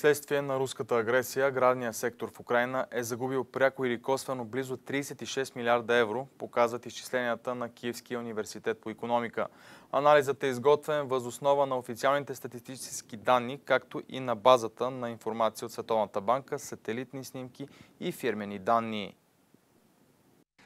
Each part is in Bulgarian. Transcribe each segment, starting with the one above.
Вследствие на руската агресия, градния сектор в Украина е загубил пряко или косвено близо 36 милиарда евро, показват изчисленията на Киевския университет по економика. Анализът е изготвен въз основа на официалните статистически данни, както и на базата на информация от Световната банка, сателитни снимки и фирмени данни.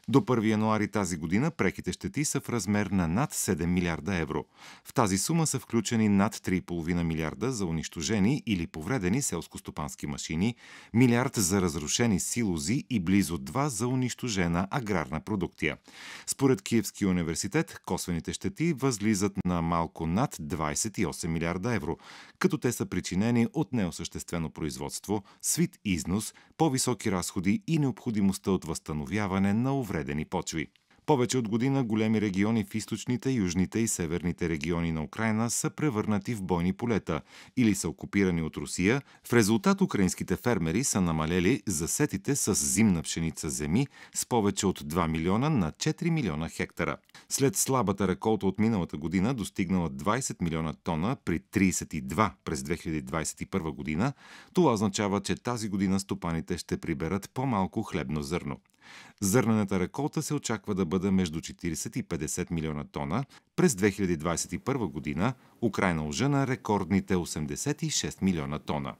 До 1 януари тази година преките щети са в размер на над 7 милиарда евро. В тази сума са включени над 3,5 милиарда за унищожени или повредени селскостопански машини, милиард за разрушени силози и близо 2 за унищожена аграрна продукция. Според Киевския университет, косвените щети възлизат на малко над 28 милиарда евро, като те са причинени от неосъществено производство, свит износ, по-високи разходи и необходимостта от възстановяване на увредените увредени почви. Повече от година големи региони в източните, южните и северните региони на Украина са превърнати в бойни полета или са окупирани от Русия. В резултат украинските фермери са намалели засетите с зимна пшеница земи с повече от 2 милиона на 4 милиона хектара. След слабата реколта от миналата година, достигнала 20 милиона тона при 32 през 2021 година, това означава, че тази година стопаните ще приберат по-малко хлебно зърно. Зърнената реколта се очаква да бъде между 40 и 50 милиона тона. През 2021 година Украина на рекордните 86 милиона тона.